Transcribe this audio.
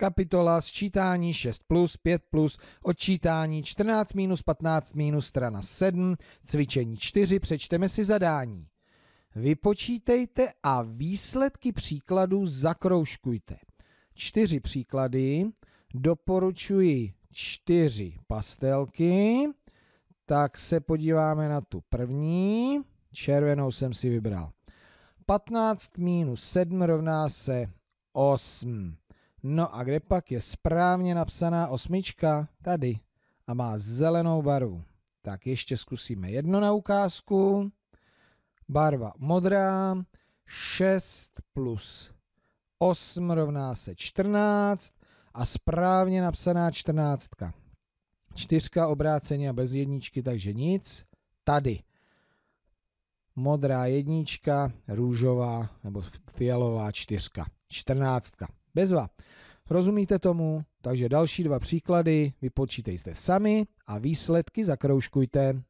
Kapitola sčítání 6 plus, 5 plus, odčítání 14 minus, 15 minus, strana 7, cvičení 4, přečteme si zadání. Vypočítejte a výsledky příkladů zakroužkujte. Čtyři příklady, doporučuji čtyři pastelky, tak se podíváme na tu první, červenou jsem si vybral. 15 minus 7 rovná se 8. No a kde pak je správně napsaná osmička? Tady. A má zelenou barvu. Tak ještě zkusíme jedno na ukázku. Barva modrá. 6 plus 8 rovná se 14 a správně napsaná čtrnáctka. Čtyřka obráceně a bez jedničky, takže nic. Tady. Modrá jednička, růžová nebo fialová čtyřka. Čtrnáctka. Bezva. Rozumíte tomu? Takže další dva příklady vypočítejte sami a výsledky zakroužkujte.